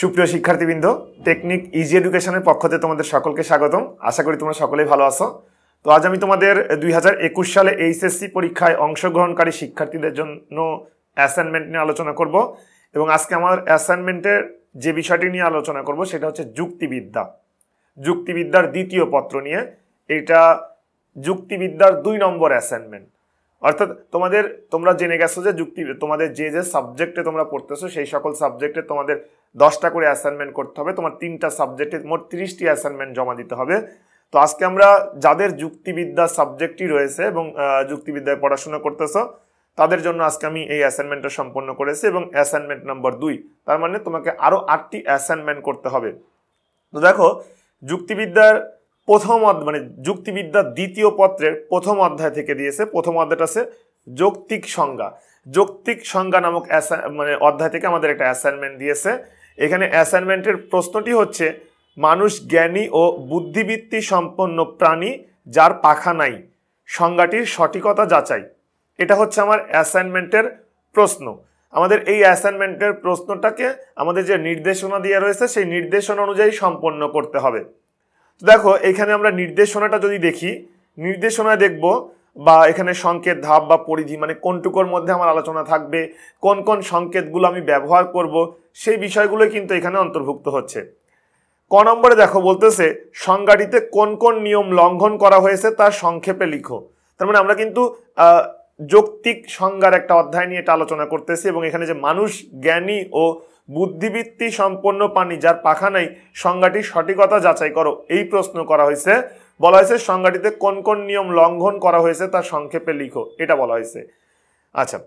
সুপ্রিয় শিক্ষার্থীবৃন্দ technique easy এডুকেশনের পক্ষতে তোমাদের সকলকে স্বাগতম আশা করি তোমরা সকলেই ভালো আছো তো আজ আমি তোমাদের দুই সালে এইচএসসি পরীক্ষায় অংশগ্রহণকারী শিক্ষার্থীদের জন্য অ্যাসাইনমেন্ট নিয়ে আলোচনা করব এবং আজকে আমার অ্যাসাইনমেন্টের যে বিষয়টি নিয়ে আলোচনা করব সেটা হচ্ছে যুক্তিবিদ্যা যুক্তিবিদ্যার দ্বিতীয় পত্র নিয়ে এটা যুক্তিবিদ্যার দুই নম্বর অ্যাসাইনমেন্ট অর্থাৎ তোমাদের তোমরা জেনে গেছো যে যুক্তি তোমাদের যে যে সাবজেক্টে তোমরা পড়তেছো সেই সকল সাবজেক্টে তোমাদের দশটা করে অ্যাসাইনমেন্ট করতে হবে তোমার তিনটা সাবজেক্টে মোট তিরিশটি অ্যাসাইনমেন্ট জমা দিতে হবে তো আজকে আমরা যাদের যুক্তিবিদ্যা সাবজেক্টই রয়েছে এবং যুক্তিবিদ্যায় পড়াশোনা করতেছো তাদের জন্য আজকে আমি এই অ্যাসাইনমেন্টটা সম্পন্ন করেছি এবং অ্যাসাইনমেন্ট নাম্বার দুই তার মানে তোমাকে আরও আটটি অ্যাসাইনমেন্ট করতে হবে তো দেখো যুক্তিবিদ্যার প্রথম মানে যুক্তিবিদ্যার দ্বিতীয় পত্রের প্রথম অধ্যায় থেকে দিয়েছে প্রথম অধ্যায়টা আছে যৌক্তিক সংজ্ঞা যৌক্তিক সংজ্ঞা নামক মানে অধ্যায় থেকে আমাদের একটা অ্যাসাইনমেন্ট দিয়েছে এখানে অ্যাসাইনমেন্টের প্রশ্নটি হচ্ছে মানুষ জ্ঞানী ও বুদ্ধিবৃত্তি সম্পন্ন প্রাণী যার পাখা নাই সংজ্ঞাটির সঠিকতা যাচাই এটা হচ্ছে আমার অ্যাসাইনমেন্টের প্রশ্ন আমাদের এই অ্যাসাইনমেন্টের প্রশ্নটাকে আমাদের যে নির্দেশনা দেওয়া রয়েছে সেই নির্দেশনা অনুযায়ী সম্পন্ন করতে হবে তো দেখো এখানে আমরা নির্দেশনাটা যদি দেখি নির্দেশনায় দেখব বা এখানে সংকেত ধাপ বা পরিধি মানে কোনটুকোর মধ্যে আমার আলোচনা থাকবে কোন কোন সংকেতগুলো আমি ব্যবহার করব সেই বিষয়গুলো কিন্তু এখানে অন্তর্ভুক্ত হচ্ছে ক নম্বরে দেখো বলতেছে সংজ্ঞাটিতে কোন কোন নিয়ম লঙ্ঘন করা হয়েছে তার সংক্ষেপে লিখো তার মানে আমরা কিন্তু যৌক্তিক সংজ্ঞার একটা অধ্যায় নিয়ে এটা আলোচনা করতেছি এবং এখানে যে মানুষ জ্ঞানী ও বুদ্ধিবৃত্তি সম্পন্ন প্রাণী যার পাখা নাই সংজ্ঞাটির সঠিকতা যাচাই করো এই প্রশ্ন করা হয়েছে বলা হয়েছে সংজ্ঞাটিতে কোন কোন নিয়ম লঙ্ঘন করা হয়েছে তা সংক্ষেপে লিখো এটা বলা হয়েছে আচ্ছা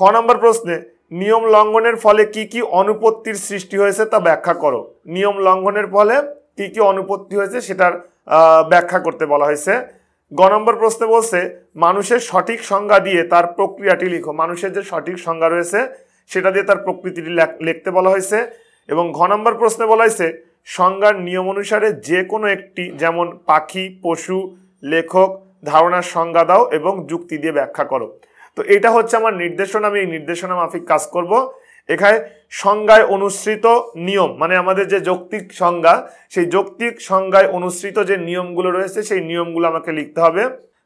ক নম্বর প্রশ্নে নিয়ম লঙ্ঘনের ফলে কি কি অনুপত্তির সৃষ্টি হয়েছে তা ব্যাখ্যা করো নিয়ম লঙ্ঘনের ফলে কি কি অনুপত্তি হয়েছে সেটার ব্যাখ্যা করতে বলা হয়েছে গ নম্বর প্রশ্নে বলছে মানুষের সঠিক সংজ্ঞা দিয়ে তার প্রক্রিয়াটি লিখো মানুষের যে সঠিক সংজ্ঞা রয়েছে সেটা দিয়ে তার প্রকৃতিটি লিখতে বলা হয়েছে এবং ঘ নম্বর প্রশ্নে বলা হয়েছে সংজ্ঞার নিয়ম অনুসারে যে কোনো একটি যেমন পাখি পশু লেখক ধারণার সংজ্ঞা দাও এবং যুক্তি দিয়ে ব্যাখ্যা করো তো এটা হচ্ছে আমার নির্দেশনা আমি এই নির্দেশনা মাফিক কাজ করব এখানে সংজ্ঞায় অনুসৃত নিয়ম মানে আমাদের যে যৌক্তিক সংজ্ঞা সেই যৌক্তিক সংজ্ঞায় অনুসৃত যে নিয়মগুলো রয়েছে সেই নিয়মগুলো আমাকে লিখতে হবে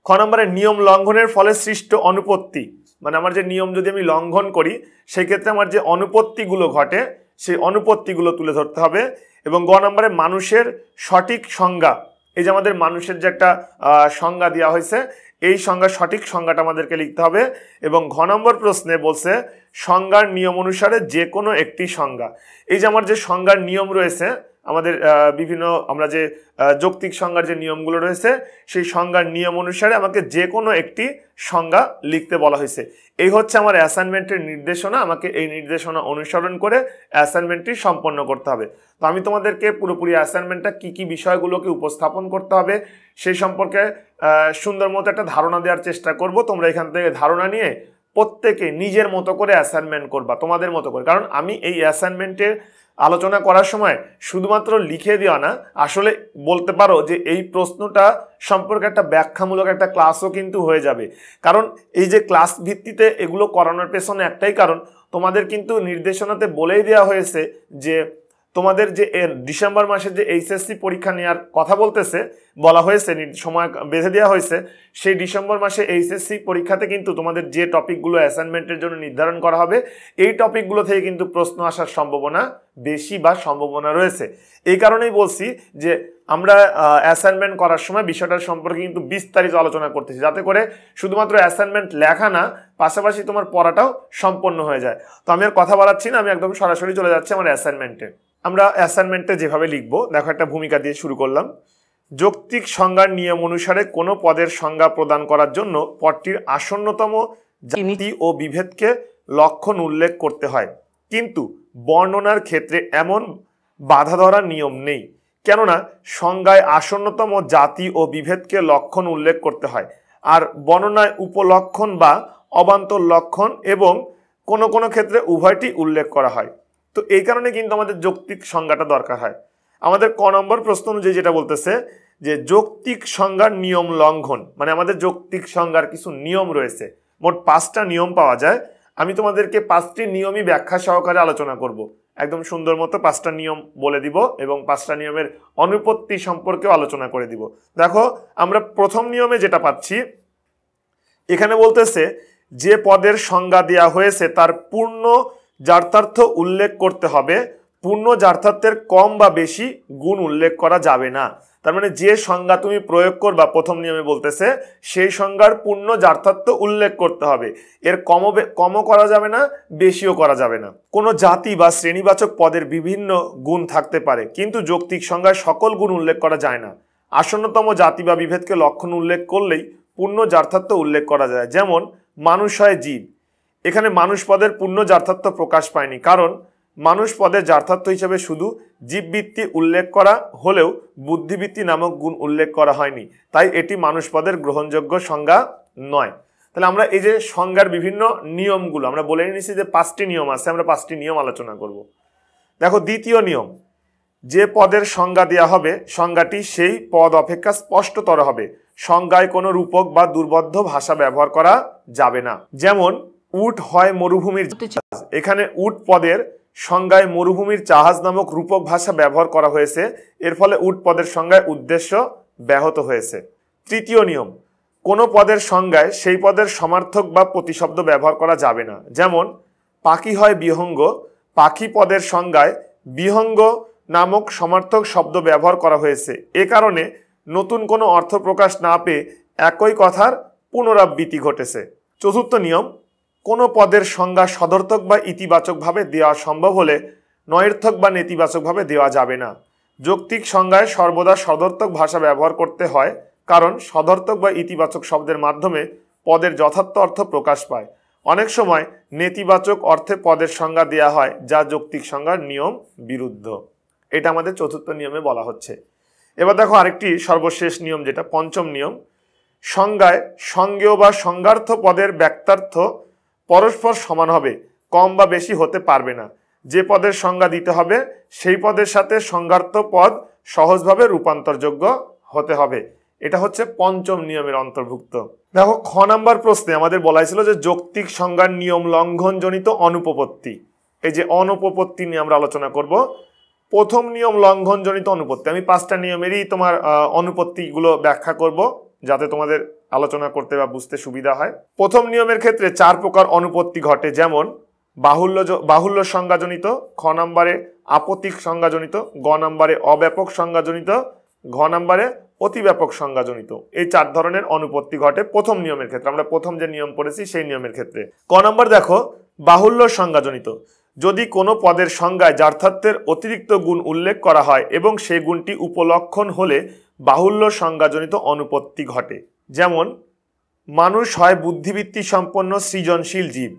খ নম্বরে নিয়ম লঙ্ঘনের ফলে সৃষ্ট অনুপত্তি মানে আমার যে নিয়ম যদি আমি লঙ্ঘন করি সেক্ষেত্রে আমার যে অনুপত্তিগুলো ঘটে সেই অনুপত্তিগুলো তুলে ধরতে হবে এবং গ নম্বরে মানুষের সঠিক সংজ্ঞা এই যে আমাদের মানুষের যে একটা সংজ্ঞা দেওয়া হয়েছে এই সংজ্ঞা সঠিক সংজ্ঞাটা আমাদেরকে লিখতে হবে এবং ঘ নম্বর প্রশ্নে বলছে সংজ্ঞার নিয়ম অনুসারে যে কোনো একটি সংজ্ঞা এই যে আমার যে সংজ্ঞার নিয়ম রয়েছে আমাদের বিভিন্ন আমরা যে যৌক্তিক সংজ্ঞার যে নিয়মগুলো রয়েছে সেই সংজ্ঞার নিয়ম অনুসারে আমাকে যে কোনো একটি সংজ্ঞা লিখতে বলা হয়েছে এই হচ্ছে আমার অ্যাসাইনমেন্টের নির্দেশনা আমাকে এই নির্দেশনা অনুসরণ করে অ্যাসাইনমেন্টটি সম্পন্ন করতে হবে তো আমি তোমাদেরকে পুরোপুরি অ্যাসাইনমেন্টটা কি কি বিষয়গুলোকে উপস্থাপন করতে হবে সেই সম্পর্কে সুন্দর মতো একটা ধারণা দেওয়ার চেষ্টা করব তোমরা এখান থেকে ধারণা নিয়ে প্রত্যেকে নিজের মতো করে অ্যাসাইনমেন্ট করবা তোমাদের মতো করে কারণ আমি এই অ্যাসাইনমেন্টের আলোচনা করার সময় শুধুমাত্র লিখে দেওয়া না আসলে বলতে পারো যে এই প্রশ্নটা সম্পর্কে একটা ব্যাখ্যামূলক একটা ক্লাসও কিন্তু হয়ে যাবে কারণ এই যে ক্লাস ভিত্তিতে এগুলো করানোর পেছনে একটাই কারণ তোমাদের কিন্তু নির্দেশনাতে বলেই দেওয়া হয়েছে যে তোমাদের যে ডিসেম্বর মাসে যে এইচএসসি পরীক্ষা নেওয়ার কথা বলতেছে বলা হয়েছে সময় বেঁধে দেওয়া হয়েছে সেই ডিসেম্বর মাসে এইচএসসি পরীক্ষাতে কিন্তু তোমাদের যে টপিকগুলো অ্যাসাইনমেন্টের জন্য নির্ধারণ করা হবে এই টপিকগুলো থেকে কিন্তু প্রশ্ন আসার সম্ভাবনা বেশি বা সম্ভাবনা রয়েছে এই কারণেই বলছি যে আমরা অ্যাসাইনমেন্ট করার সময় বিষয়টার সম্পর্কে কিন্তু বিস্তারিত আলোচনা করতেছি যাতে করে শুধুমাত্র অ্যাসাইনমেন্ট লেখা না পাশাপাশি তোমার পড়াটাও সম্পন্ন হয়ে যায় তো আমি আর কথা বলাচ্ছি না আমি একদম সরাসরি চলে যাচ্ছি আমার অ্যাসাইনমেন্টে আমরা অ্যাসাইনমেন্টে যেভাবে লিখব দেখো একটা ভূমিকা দিয়ে শুরু করলাম যৌক্তিক সংজ্ঞার নিয়ম অনুসারে কোনো পদের সংজ্ঞা প্রদান করার জন্য পদটির আসন্নতম জাতি ও বিভেদকে লক্ষণ উল্লেখ করতে হয় কিন্তু বর্ণনার ক্ষেত্রে এমন বাধা ধরার নিয়ম নেই কেননা সংজ্ঞায় আসন্নতম জাতি ও বিভেদকে লক্ষণ উল্লেখ করতে হয় আর বর্ণনায় উপলক্ষণ বা অবান্তর লক্ষণ এবং কোনো কোনো ক্ষেত্রে উভয়টি উল্লেখ করা হয় তো এই কারণে কিন্তু আমাদের যৌক্তিক সংজ্ঞাটা দরকার হয় আমাদের ক নম্বর প্রশ্ন অনুযায়ী যেটা বলতেছে যে যৌক্তিক সংজ্ঞার নিয়ম লঙ্ঘন মানে আমাদের যৌক্তিক সংজ্ঞার কিছু নিয়ম রয়েছে মোট পাঁচটা নিয়ম পাওয়া যায় আমি তোমাদেরকে পাঁচটি নিয়মই ব্যাখ্যা সহকারে আলোচনা করব। একদম সুন্দর মতো পাঁচটা নিয়ম বলে দিব এবং পাঁচটা নিয়মের অনুপত্তি সম্পর্কেও আলোচনা করে দিব দেখো আমরা প্রথম নিয়মে যেটা পাচ্ছি এখানে বলতেছে যে পদের সংজ্ঞা দেওয়া হয়েছে তার পূর্ণ যার্থার্থ উল্লেখ করতে হবে পূর্ণ যার্থার্থের কম বা বেশি গুণ উল্লেখ করা যাবে না তার মানে যে সংজ্ঞা তুমি প্রয়োগ করবা প্রথম নিয়মে বলতেছে সেই সংজ্ঞার পূর্ণ যার্থার্থ উল্লেখ করতে হবে এর কম কমও করা যাবে না বেশিও করা যাবে না কোনো জাতি বা শ্রেণীবাচক পদের বিভিন্ন গুণ থাকতে পারে কিন্তু যৌক্তিক সংজ্ঞায় সকল গুণ উল্লেখ করা যায় না আসন্নতম জাতি বা বিভেদকে লক্ষণ উল্লেখ করলেই পূর্ণ যার্থার্থ উল্লেখ করা যায় যেমন মানুষ হয় জীব এখানে মানুষ পদের পূর্ণ যার্থার্থ প্রকাশ পায়নি কারণ মানুষ পদের যার্থার্থ হিসেবে শুধু জীববৃত্তি উল্লেখ করা হলেও বুদ্ধিবৃত্তি নামক গুণ উল্লেখ করা হয়নি তাই এটি মানুষ পদের গ্রহণযোগ্য সংজ্ঞা নয় তাহলে আমরা এই যে সংজ্ঞার বিভিন্ন নিয়মগুলো আমরা বলে নিয়েছি যে পাঁচটি নিয়ম আছে আমরা পাঁচটি নিয়ম আলোচনা করব দেখো দ্বিতীয় নিয়ম যে পদের সংজ্ঞা দেওয়া হবে সংজ্ঞাটি সেই পদ অপেক্ষা স্পষ্টতর হবে সংজ্ঞায় কোনো রূপক বা দুর্বদ্ধ ভাষা ব্যবহার করা যাবে না যেমন উট হয় মরুভূমির এখানে উট পদের সংজ্ঞায় মরুভূমির জাহাজ নামক রূপক ভাষা ব্যবহার করা হয়েছে এর ফলে উট পদের সংজ্ঞায় উদ্দেশ্য ব্যাহত হয়েছে তৃতীয় নিয়ম কোনো পদের সংজ্ঞায় সেই পদের সমার্থক বা প্রতিশব্দ ব্যবহার করা যাবে না যেমন পাখি হয় বিহঙ্গ পাখি পদের সংজ্ঞায় বিহঙ্গ নামক সমার্থক শব্দ ব্যবহার করা হয়েছে এ কারণে নতুন কোনো অর্থ প্রকাশ না পেয়ে একই কথার পুনরাবৃত্তি ঘটেছে চতুর্থ নিয়ম কোনো পদের সংজ্ঞা সদর্থক বা ইতিবাচকভাবে দেওয়া সম্ভব হলে নয়র্থক বা নেতিবাচকভাবে দেওয়া যাবে না যৌক্তিক সংজ্ঞায় সর্বদা সদর্থক ভাষা ব্যবহার করতে হয় কারণ সদর্থক বা ইতিবাচক শব্দের মাধ্যমে পদের যথার্থ অর্থ প্রকাশ পায় অনেক সময় নেতিবাচক অর্থে পদের সংজ্ঞা দেওয়া হয় যা যৌক্তিক সংজ্ঞার নিয়ম বিরুদ্ধ এটা আমাদের চতুর্থ নিয়মে বলা হচ্ছে এবার দেখো আরেকটি সর্বশেষ নিয়ম যেটা পঞ্চম নিয়ম সংজ্ঞায় সঙ্গেও বা সংজ্ঞার্থ পদের ব্যক্তার্থ পরস্পর সমান হবে কম বা বেশি হতে পারবে না যে পদের সংজ্ঞা দিতে হবে সেই পদের সাথে সংজ্ঞার্থ পদ সহজভাবে রূপান্তরযোগ্য হতে হবে এটা হচ্ছে পঞ্চম নিয়মের অন্তর্ভুক্ত দেখো খ নাম্বার প্রশ্নে আমাদের বলা ছিল যে যৌক্তিক সংজ্ঞার নিয়ম লঙ্ঘনজনিত অনুপপত্তি এই যে অনুপপত্তি নিয়ে আমরা আলোচনা করব প্রথম নিয়ম লঙ্ঘনজনিত অনুপত্তি আমি পাঁচটা নিয়মেরই তোমার অনুপত্তিগুলো ব্যাখ্যা করব যাতে তোমাদের আলোচনা করতে বা বুঝতে সুবিধা হয় প্রথম নিয়মের ক্ষেত্রে চার প্রকার অনুপত্তি ঘটে যেমন বাহুল্য বাহুল্য সংজ্ঞাজনিত খ নম্বরে আপতিক সংজ্ঞাজনিত গ নম্বরে অব্যাপক সংজ্ঞাজনিত ঘ নম্বরে অতিব্যাপক সংজ্ঞাজনিত এই চার ধরনের অনুপত্তি ঘটে প্রথম নিয়মের ক্ষেত্রে আমরা প্রথম যে নিয়ম পড়েছি সেই নিয়মের ক্ষেত্রে ক নম্বর দেখো বাহুল্য সংজ্ঞাজনিত যদি কোনো পদের সংজ্ঞায় যার্থার্থের অতিরিক্ত গুণ উল্লেখ করা হয় এবং সেই গুণটি উপলক্ষণ হলে বাহুল্য সংজ্ঞাজনিত অনুপত্তি ঘটে যেমন মানুষ হয় বুদ্ধিবৃত্তি সম্পন্ন সৃজনশীল জীব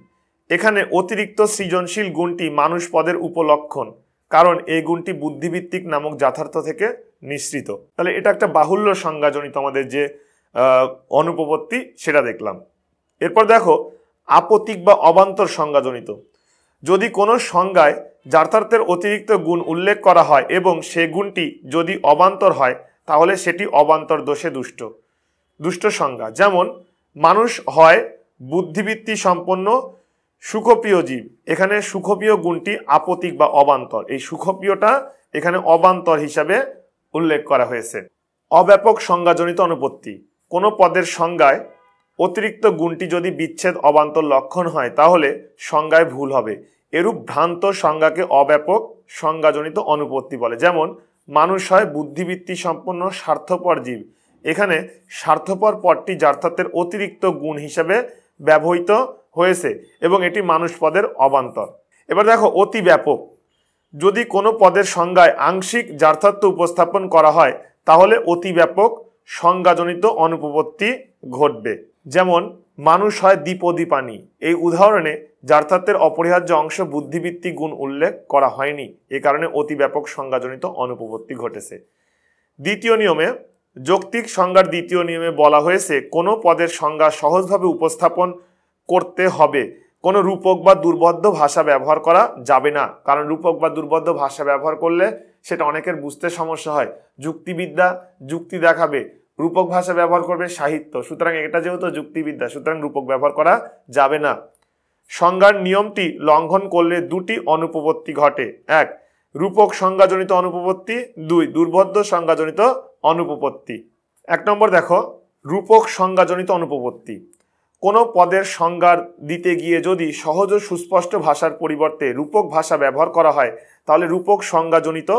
এখানে অতিরিক্ত সৃজনশীল গুণটি মানুষ পদের উপলক্ষণ কারণ এই গুণটি বুদ্ধিভিত্তিক নামক যথার্থ থেকে মিশ্রিত তাহলে এটা একটা বাহুল্য সংজ্ঞাজনিত আমাদের যে অনুপপত্তি সেটা দেখলাম এরপর দেখো আপতিক বা অবান্তর সংজ্ঞাজনিত যদি কোনো সংজ্ঞায় যার্থার্থের অতিরিক্ত গুণ উল্লেখ করা হয় এবং সে গুণটি যদি অবান্তর হয় তাহলে সেটি অবান্তর দোষে দুষ্ট দুষ্ট সংজ্ঞা যেমন মানুষ হয় বুদ্ধিবৃত্তি সম্পন্ন সুখপ্রিয় জীব এখানে সুখপ্রিয় গুণটি আপতিক বা অবান্তর এই সুখপ্রিয়টা এখানে অবান্তর হিসাবে উল্লেখ করা হয়েছে অব্যাপক সংজ্ঞাজনিত অনুপত্তি কোনো পদের সংজ্ঞায় অতিরিক্ত গুণটি যদি বিচ্ছেদ অবান্তর লক্ষণ হয় তাহলে সংজ্ঞায় ভুল হবে এরূপ ভ্রান্ত সংজ্ঞাকে অব্যাপক সংজ্ঞাজনিত অনুপত্তি বলে যেমন মানুষ হয় বুদ্ধিবৃত্তি সম্পন্ন স্বার্থপর জীব এখানে স্বার্থপর পদটি যার্থার্থের অতিরিক্ত গুণ হিসাবে ব্যবহৃত হয়েছে এবং এটি মানুষ পদের অবান্তর এবার দেখো অতি ব্যাপক যদি কোনো পদের সংজ্ঞায় আংশিক যার্থার্থ উপস্থাপন করা হয় তাহলে অতি ব্যাপক সংজ্ঞাজনিত অনুপপত্তি ঘটবে যেমন মানুষ হয় দ্বিপদী পানি এই উদাহরণে যার্থার্থের অপরিহার্য অংশ বুদ্ধিবৃত্তিক গুণ উল্লেখ করা হয়নি এ কারণে অতি ব্যাপক সংজ্ঞাজনিত অনুপপত্তি ঘটেছে দ্বিতীয় নিয়মে যৌক্তিক সংজ্ঞার দ্বিতীয় নিয়মে বলা হয়েছে কোনো পদের সংজ্ঞা সহজভাবে উপস্থাপন করতে হবে কোনো রূপক বা দুর্বদ্ধ ভাষা ব্যবহার করা যাবে না কারণ রূপক বা দুর্বদ্ধ ভাষা ব্যবহার করলে সেটা অনেকের বুঝতে সমস্যা হয় যুক্তিবিদ্যা যুক্তি দেখাবে রূপক ভাষা ব্যবহার করবে সাহিত্য সুতরাং এটা যেহেতু যুক্তিবিদ্যা সুতরাং রূপক ব্যবহার করা যাবে না সংজ্ঞার নিয়মটি লঙ্ঘন করলে দুটি অনুপপত্তি ঘটে এক রূপক সংজ্ঞাজনিত অনুপপত্তি দুই দুর্বদ্ধ সংজ্ঞাজনিত অনুপপত্তি এক নম্বর দেখো রূপক সংজ্ঞাজনিত অনুপপত্তি কোনো পদের সংজ্ঞার দিতে গিয়ে যদি সহজ ও সুস্পষ্ট ভাষার পরিবর্তে রূপক ভাষা ব্যবহার করা হয় তাহলে রূপক সংজ্ঞাজনিত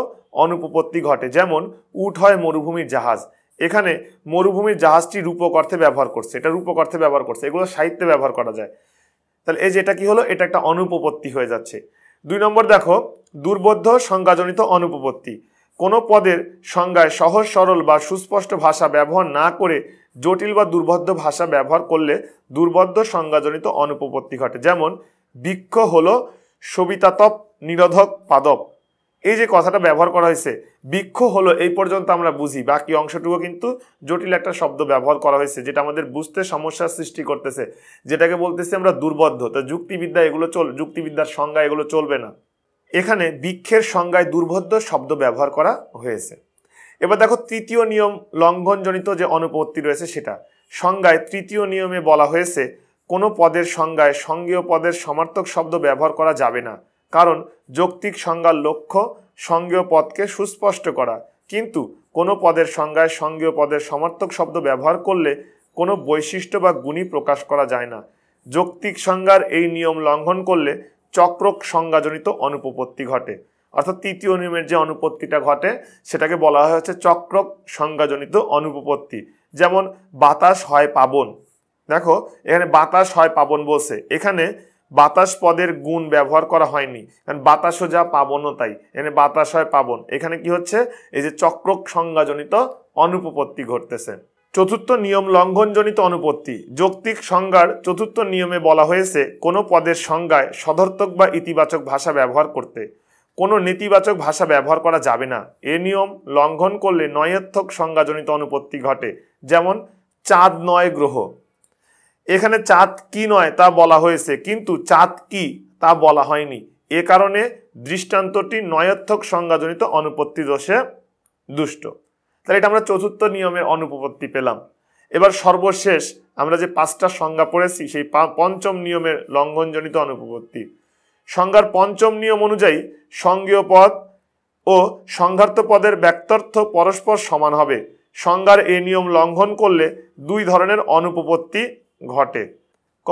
অনুপপত্তি ঘটে যেমন উঠ হয় মরুভূমির জাহাজ এখানে মরুভূমির জাহাজটি রূপক অর্থে ব্যবহার করছে এটা রূপক অর্থে ব্যবহার করছে এগুলো সাহিত্যে ব্যবহার করা যায় তাহলে এই যেটা কি হলো এটা একটা অনুপপত্তি হয়ে যাচ্ছে দুই নম্বর দেখো দুর্বোধ্য সংজ্ঞাজনিত অনুপপত্তি কোনো পদের সংজ্ঞায় সহজ সরল বা সুস্পষ্ট ভাষা ব্যবহার না করে জটিল বা দুর্বদ্ধ ভাষা ব্যবহার করলে দুর্বদ্ধ সংজ্ঞাজনিত অনুপপত্তি ঘটে যেমন বৃক্ষ হল সবিতাতপ নিরোধক পাদপ এই যে কথাটা ব্যবহার করা হয়েছে বৃক্ষ হলো এই পর্যন্ত আমরা বুঝি বাকি অংশটুকু কিন্তু জটিল একটা শব্দ ব্যবহার করা হয়েছে যেটা আমাদের বুঝতে সমস্যার সৃষ্টি করতেছে যেটাকে বলতেছি আমরা দুর্বদ্ধ তো যুক্তিবিদ্যা এগুলো চল যুক্তিবিদ্যার সংজ্ঞা এগুলো চলবে না এখানে বৃক্ষের সংজ্ঞায় দুর্বোধ্য শব্দ ব্যবহার করা হয়েছে এবার দেখো তৃতীয় নিয়ম লঙ্ঘনজনিত যে অনুপত্তি রয়েছে সেটা সংজ্ঞায় তৃতীয় নিয়মে বলা হয়েছে কোনো পদের সংজ্ঞায় সঙ্গীয় পদের সমার্থক শব্দ ব্যবহার করা যাবে না কারণ যৌক্তিক সংজ্ঞার লক্ষ্য সঙ্গীয় পদকে সুস্পষ্ট করা কিন্তু কোনো পদের সংজ্ঞায় সঙ্গীয় পদের সমার্থক শব্দ ব্যবহার করলে কোনো বৈশিষ্ট্য বা গুণী প্রকাশ করা যায় না যৌক্তিক সংজ্ঞার এই নিয়ম লঙ্ঘন করলে চক্রক সংজ্ঞাজনিত অনুপপত্তি ঘটে অর্থাৎ তৃতীয় নিয়মের যে অনুপত্তিটা ঘটে সেটাকে বলা হয়েছে চক্রক সংজ্ঞাজনিত অনুপপত্তি যেমন বাতাস হয় পাবন দেখো এখানে বাতাস হয় পাবন বলছে এখানে বাতাস পদের গুণ ব্যবহার করা হয়নি কারণ বাতাসও যা পাবনও তাই এখানে বাতাস হয় পাবন এখানে কি হচ্ছে এই যে চক্রক সংজ্ঞাজনিত অনুপপত্তি ঘটতেছে চতুর্থ নিয়ম লঙ্ঘনজনিত অনুপত্তি যৌক্তিক সংজ্ঞার চতুর্থ নিয়মে বলা হয়েছে কোনো পদের সংজ্ঞায় সদর্থক বা ইতিবাচক ভাষা ব্যবহার করতে কোনো নেতিবাচক ভাষা ব্যবহার করা যাবে না এ নিয়ম লঙ্ঘন করলে নয়ার্থক সংজ্ঞাজনিত অনুপত্তি ঘটে যেমন চাঁদ নয় গ্রহ এখানে চাঁদ কি নয় তা বলা হয়েছে কিন্তু চাঁদ কি তা বলা হয়নি এ কারণে দৃষ্টান্তটি নয়ার্থক সংজ্ঞাজনিত অনুপত্তি দোষে দুষ্ট তাহলে এটা আমরা চতুর্থ নিয়মের অনুপপত্তি পেলাম এবার সর্বশেষ আমরা যে পাঁচটা সংজ্ঞা পড়েছি সেই পঞ্চম নিয়মের লঙ্ঘনজনিত অনুপপত্তি সংজ্ঞার পঞ্চম নিয়ম অনুযায়ী সঙ্গীয় পদ ও সংঘার্থ পদের ব্যক্তার্থ পরস্পর সমান হবে সংজ্ঞার এ নিয়ম লঙ্ঘন করলে দুই ধরনের অনুপপত্তি ঘটে ক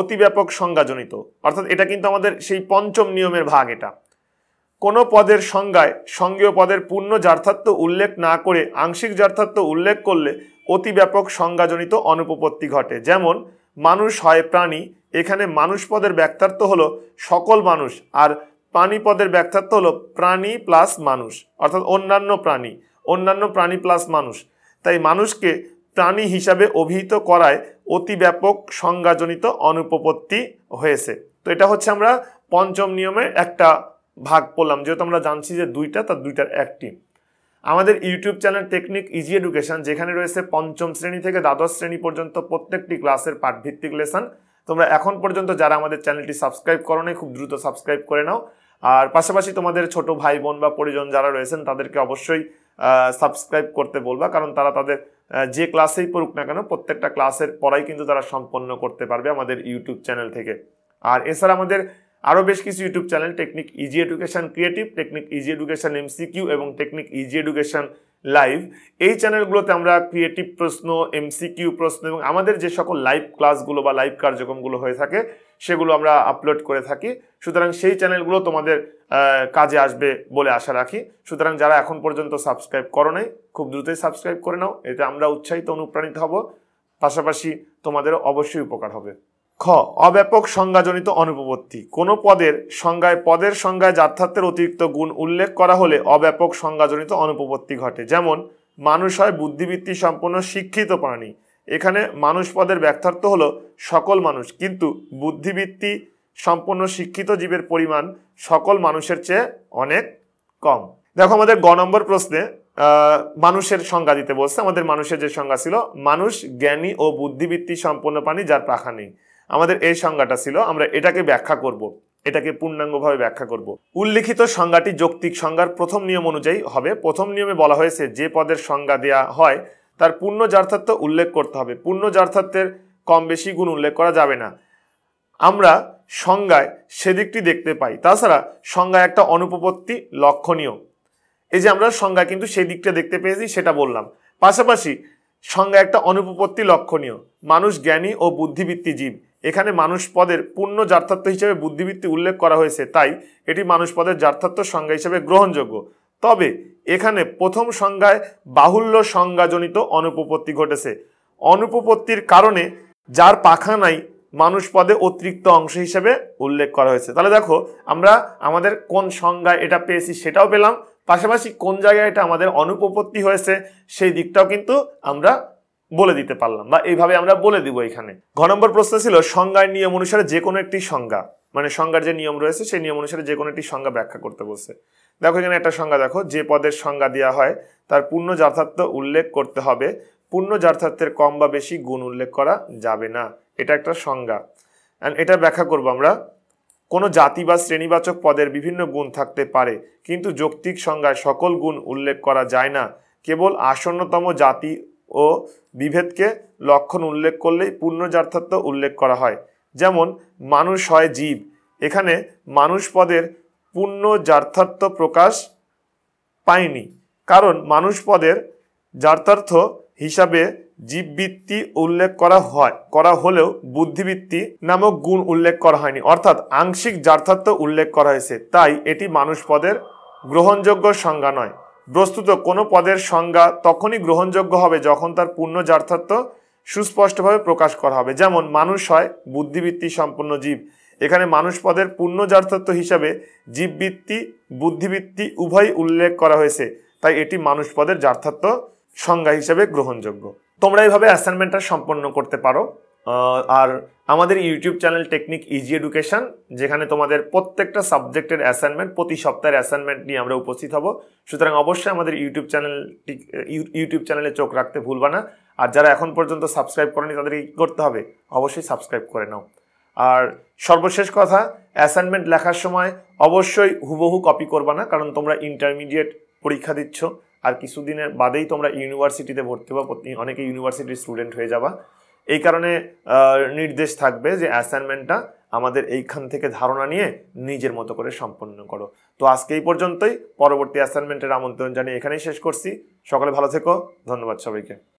অতিব্যাপক সংজ্ঞাজনিত অর্থাৎ এটা কিন্তু আমাদের সেই পঞ্চম নিয়মের ভাগ এটা কোনো পদের সংজ্ঞায় সঙ্গীয় পদের পূর্ণ যার্থার্থ উল্লেখ না করে আংশিক যার্থার্থ উল্লেখ করলে অতি ব্যাপক সংজ্ঞাজনিত অনুপপত্তি ঘটে যেমন মানুষ হয় প্রাণী এখানে মানুষ পদের ব্যক্তার্থ হলো সকল মানুষ আর প্রাণী পদের ব্যক্তার্থ হলো প্রাণী প্লাস মানুষ অর্থাৎ অন্যান্য প্রাণী অন্যান্য প্রাণী প্লাস মানুষ তাই মানুষকে প্রাণী হিসাবে অভিহিত করায় অতি ব্যাপক সংজ্ঞাজনিত অনুপপত্তি হয়েছে তো এটা হচ্ছে আমরা পঞ্চম নিয়মের একটা ভাগ পড়লাম যেহেতু আমরা জানছি যে দুইটা তার দুইটার একটি আমাদের YouTube channel technique easy education যেখানে রয়েছে পঞ্চম শ্রেণী থেকে দ্বাদশ শ্রেণী পর্যন্ত প্রত্যেকটি ক্লাসের পাঠভিত্তিক লেসন তোমরা এখন পর্যন্ত যারা আমাদের চ্যানেলটি সাবস্ক্রাইব করো খুব দ্রুত সাবস্ক্রাইব করে নাও আর পাশাপাশি তোমাদের ছোট ভাই বোন বা পরিজন যারা রয়েছেন তাদেরকে অবশ্যই সাবস্ক্রাইব করতে বলবা কারণ তারা তাদের যে ক্লাসেই পড়ুক না কেন প্রত্যেকটা ক্লাসের পড়াই কিন্তু তারা সম্পন্ন করতে পারবে আমাদের ইউটিউব চ্যানেল থেকে আর এছাড়া আমাদের আরও বেশ কিছু YouTube channel technique easy education creative technique easy education MCQ এবং টেকনিক ইজি এডুকেশান লাইভ এই চ্যানেলগুলোতে আমরা ক্রিয়েটিভ প্রশ্ন এমসিকিউ প্রশ্ন এবং আমাদের যে সকল লাইভ ক্লাসগুলো বা লাইভ কার্যক্রমগুলো হয়ে থাকে সেগুলো আমরা আপলোড করে থাকি সুতরাং সেই চ্যানেলগুলো তোমাদের কাজে আসবে বলে আশা রাখি সুতরাং যারা এখন পর্যন্ত সাবস্ক্রাইব করো নাই খুব দ্রুতই সাবস্ক্রাইব করে নাও এতে আমরা উৎসাহিত অনুপ্রাণিত হব পাশাপাশি তোমাদেরও অবশ্যই উপকার হবে খ অব্যাপক সংজ্ঞাজনিত অনুপপত্তি কোনো পদের সংজ্ঞায় পদের সংজ্ঞায় যাথার্থের অতিরিক্ত গুণ উল্লেখ করা হলে অব্যাপক সংজ্ঞাজনিত অনুপপত্তি ঘটে যেমন মানুষ হয় বুদ্ধিবৃত্তি সম্পন্ন শিক্ষিত প্রাণী এখানে মানুষ পদের ব্যর্থার্থ হলো সকল মানুষ কিন্তু বুদ্ধিবৃত্তি সম্পন্ন শিক্ষিত জীবের পরিমাণ সকল মানুষের চেয়ে অনেক কম দেখো আমাদের গ নম্বর প্রশ্নে মানুষের সংজ্ঞা দিতে বলছে আমাদের মানুষের যে সংজ্ঞা ছিল মানুষ জ্ঞানী ও বুদ্ধিবৃত্তি সম্পন্ন প্রাণী যার পাখা নেই আমাদের এই সংজ্ঞাটা ছিল আমরা এটাকে ব্যাখ্যা করব। এটাকে পূর্ণাঙ্গভাবে ব্যাখ্যা করব। উল্লিখিত সংজ্ঞাটি যৌক্তিক সংজ্ঞার প্রথম নিয়ম অনুযায়ী হবে প্রথম নিয়মে বলা হয়েছে যে পদের সংজ্ঞা দেয়া হয় তার পূর্ণ যার্থার্থ উল্লেখ করতে হবে পূর্ণ যার্থার্থের কম বেশি গুণ উল্লেখ করা যাবে না আমরা সংজ্ঞায় সেদিকটি দেখতে পাই তাছাড়া সংজ্ঞায় একটা অনুপপত্তি লক্ষণীয় এই যে আমরা সংজ্ঞা কিন্তু সেই দিকটা দেখতে পেয়েছি সেটা বললাম পাশাপাশি সংজ্ঞা একটা অনুপপত্তি লক্ষণীয় মানুষ জ্ঞানী ও বুদ্ধিবৃত্তি জীব এখানে মানুষ পদের পূর্ণ যার্থার্থ হিসেবে বুদ্ধিবৃত্তি উল্লেখ করা হয়েছে তাই এটি মানুষ পদের যার্থার্থ সংজ্ঞা হিসেবে গ্রহণযোগ্য তবে এখানে প্রথম সংজ্ঞায় বাহুল্য সংজ্ঞাজনিত অনুপপত্তি ঘটেছে অনুপপত্তির কারণে যার পাখা নাই মানুষ পদে অতিরিক্ত অংশ হিসেবে উল্লেখ করা হয়েছে তাহলে দেখো আমরা আমাদের কোন সংজ্ঞায় এটা পেয়েছি সেটাও পেলাম পাশাপাশি কোন জায়গায় এটা আমাদের অনুপপত্তি হয়েছে সেই দিকটাও কিন্তু আমরা বলে দিতে পারলাম বা এইভাবে আমরা বলে দিব এখানে ঘ নম্বর প্রশ্ন ছিল সংজ্ঞার নিয়ম অনুসারে যে কোনো একটি সংজ্ঞা মানে সংজ্ঞার যে নিয়ম রয়েছে সেই নিয়ম অনুসারে যে কোনো একটি সংজ্ঞা ব্যাখ্যা করতে বলছে দেখো এখানে একটা সংজ্ঞা দেখো যে পদের সংজ্ঞা দেওয়া হয় তার পূর্ণ যার্থার্থ উল্লেখ করতে হবে পূর্ণ যার্থার্থের কম বা বেশি গুণ উল্লেখ করা যাবে না এটা একটা সংজ্ঞা অ্যান্ড এটা ব্যাখ্যা করব আমরা কোনো জাতি বা শ্রেণীবাচক পদের বিভিন্ন গুণ থাকতে পারে কিন্তু যৌক্তিক সংজ্ঞায় সকল গুণ উল্লেখ করা যায় না কেবল আসন্নতম জাতি ও বিভেদকে লক্ষণ উল্লেখ করলেই পূর্ণ যার্থার্থ উল্লেখ করা হয় যেমন মানুষ হয় জীব এখানে মানুষ পদের পূর্ণ যার্থার্থ প্রকাশ পায়নি কারণ মানুষ পদের যার্থার্থ হিসাবে জীববৃত্তি উল্লেখ করা হয় করা হলেও বুদ্ধিবৃত্তি নামক গুণ উল্লেখ করা হয়নি অর্থাৎ আংশিক যার্থার্থ উল্লেখ করা হয়েছে তাই এটি মানুষ পদের গ্রহণযোগ্য সংজ্ঞা নয় বস্তুত কোনো পদের সংজ্ঞা তখনই গ্রহণযোগ্য হবে যখন তার পূর্ণ যার্থার্থ সুস্পষ্টভাবে প্রকাশ করা হবে যেমন মানুষ হয় বুদ্ধিবৃত্তি সম্পন্ন জীব এখানে মানুষ পদের পূর্ণ যার্থার্থ হিসাবে জীববৃত্তি বুদ্ধিবৃত্তি উভয় উল্লেখ করা হয়েছে তাই এটি মানুষ পদের যার্থার্থ সংজ্ঞা হিসাবে গ্রহণযোগ্য তোমরা এইভাবে অ্যাসাইনমেন্টটা সম্পন্ন করতে পারো আর আমাদের YouTube channel technique easy Education যেখানে তোমাদের প্রত্যেকটা সাবজেক্টের অ্যাসাইনমেন্ট প্রতি সপ্তাহের অ্যাসাইনমেন্ট নিয়ে আমরা উপস্থিত হব সুতরাং অবশ্যই আমাদের ইউটিউব চ্যানেল ইউটিউব চ্যানেলে চোখ রাখতে ভুলবা না আর যারা এখন পর্যন্ত সাবস্ক্রাইব করেনি তাদেরকে কী করতে হবে অবশ্যই সাবস্ক্রাইব করে নাও আর সর্বশেষ কথা অ্যাসাইনমেন্ট লেখার সময় অবশ্যই হুবহু কপি করবা না কারণ তোমরা ইন্টারমিডিয়েট পরীক্ষা দিচ্ছ আর কিছুদিনের বাদেই তোমরা ইউনিভার্সিটিতে ভর্তি হবা অনেকে ইউনিভার্সিটির স্টুডেন্ট হয়ে যাবা এই কারণে নির্দেশ থাকবে যে অ্যাসাইনমেন্টটা আমাদের এইখান থেকে ধারণা নিয়ে নিজের মতো করে সম্পন্ন করো তো আজকে এই পর্যন্তই পরবর্তী অ্যাসাইনমেন্টের আমন্ত্রণ জানিয়ে এখানেই শেষ করছি সকলে ভালো থেকো ধন্যবাদ সবাইকে